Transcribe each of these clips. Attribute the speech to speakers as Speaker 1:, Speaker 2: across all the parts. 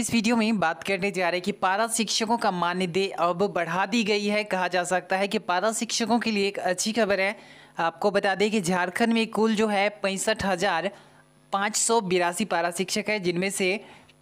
Speaker 1: इस वीडियो में बात करने जा रहे हैं कि पारा शिक्षकों का मानदेय अब बढ़ा दी गई है कहा जा सकता है कि पारा शिक्षकों के लिए एक अच्छी खबर है आपको बता दें कि झारखंड में कुल जो है पैंसठ हज़ार पाँच सौ बिरासी पारा शिक्षक है जिनमें से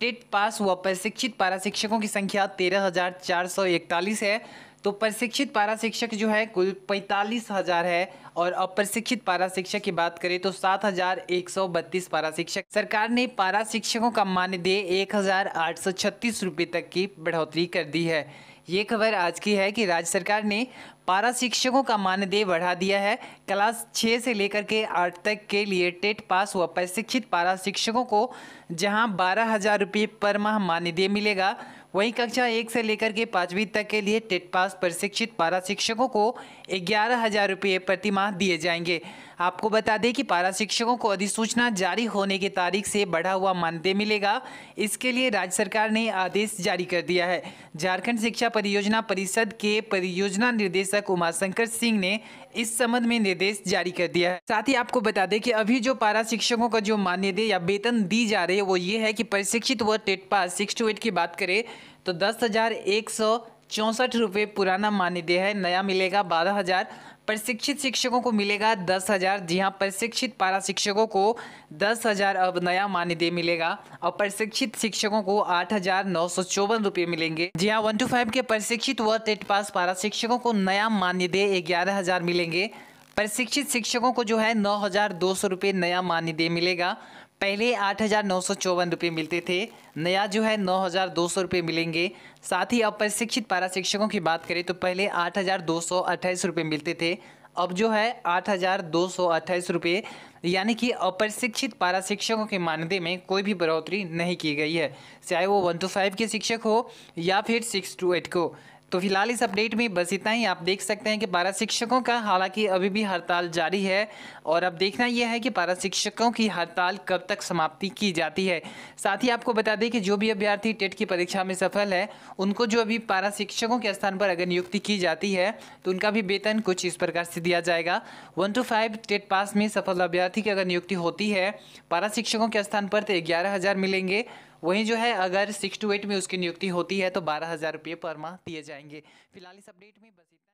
Speaker 1: टेट पास व प्रशिक्षित पारा शिक्षकों की संख्या तेरह हज़ार चार सौ इकतालीस है तो प्रशिक्षित पारा शिक्षक जो है कुल पैंतालीस हज़ार है और अप्रशिक्षित पारा शिक्षक की बात करें तो सात हज़ार एक सौ बत्तीस पारा शिक्षक सरकार ने पारा शिक्षकों का मानदेय एक हज़ार आठ सौ छत्तीस रुपये तक की बढ़ोतरी कर दी है ये खबर आज की है कि राज्य सरकार ने पारा शिक्षकों का मानदेय बढ़ा दिया है क्लास छः से लेकर के आठ तक के लिए टेट पास हुआ प्रशिक्षित पारा शिक्षकों को जहां बारह हज़ार रुपये पर माह मानदेय मिलेगा वहीं कक्षा एक से लेकर के पाँचवीं तक के लिए टेट पास प्रशिक्षित पारा शिक्षकों को ग्यारह हज़ार रुपये प्रतिमाह दिए जाएंगे आपको बता दें कि पारा शिक्षकों को अधिसूचना जारी होने की तारीख से बढ़ा हुआ मानदेय मिलेगा इसके लिए राज्य सरकार ने आदेश जारी कर दिया है झारखंड शिक्षा परियोजना परिषद के परियोजना निर्देशक उमाशंकर सिंह ने इस संबंध में निर्देश जारी कर दिया है साथ ही आपको बता दें कि अभी जो पारा शिक्षकों का जो मान्यदेय या वेतन दी जा रही है वो ये है कि प्रशिक्षित व TET pass six two eight की बात करें तो दस हज़ार एक सौ चौंसठ रुपये पुराना मानदेय है नया मिलेगा बारह हज़ार प्रशिक्षित शिक्षकों को मिलेगा दस हजार जी हाँ प्रशिक्षित पारा शिक्षकों को दस हजार अब नया मानदेय मिलेगा और प्रशिक्षित शिक्षकों को आठ हजार नौ सौ चौवन रुपये मिलेंगे जी हाँ वन टू फाइव के प्रशिक्षित व टेट पास पारा शिक्षकों को नया मानदेय ग्यारह हजार मिलेंगे प्रशिक्षित शिक्षकों को जो है नौ हजार दो सौ रूपए नया मानदेय मिलेगा पहले आठ हज़ार नौ सौ चौवन रुपये मिलते थे नया जो है नौ हज़ार दो सौ रुपये मिलेंगे साथ ही अब प्रशिक्षित पारा शिक्षकों की बात करें तो पहले आठ हज़ार दो सौ अट्ठाईस रुपये मिलते थे अब जो है आठ हज़ार दो सौ अट्ठाईस रुपये यानी कि अप्रशिक्षित पारा शिक्षकों के मानदेय में कोई भी बढ़ोतरी नहीं की गई है चाहे वो वन टू फाइव के शिक्षक हो या फिर सिक्स टू एट को तो फिलहाल इस अपडेट में बस इतना ही आप देख सकते हैं कि पारा शिक्षकों का हालांकि अभी भी हड़ताल जारी है और अब देखना यह है कि पारा शिक्षकों की हड़ताल कब तक समाप्ति की जाती है साथ ही आपको बता दें कि जो भी अभ्यर्थी टेट की परीक्षा में सफल है उनको जो अभी पारा शिक्षकों के स्थान पर अगर नियुक्ति की जाती है तो उनका भी वेतन कुछ इस प्रकार से दिया जाएगा one two five TET pass में सफल अभ्यर्थी की अगर नियुक्ति होती है पारा शिक्षकों के स्थान पर तो ग्यारह मिलेंगे वहीं जो है अगर सिक्स टू एट में उसकी नियुक्ति होती है तो बारह हज़ार रुपये पर माह दिए जाएंगे फिलहाल इस अपडेट में बस इतना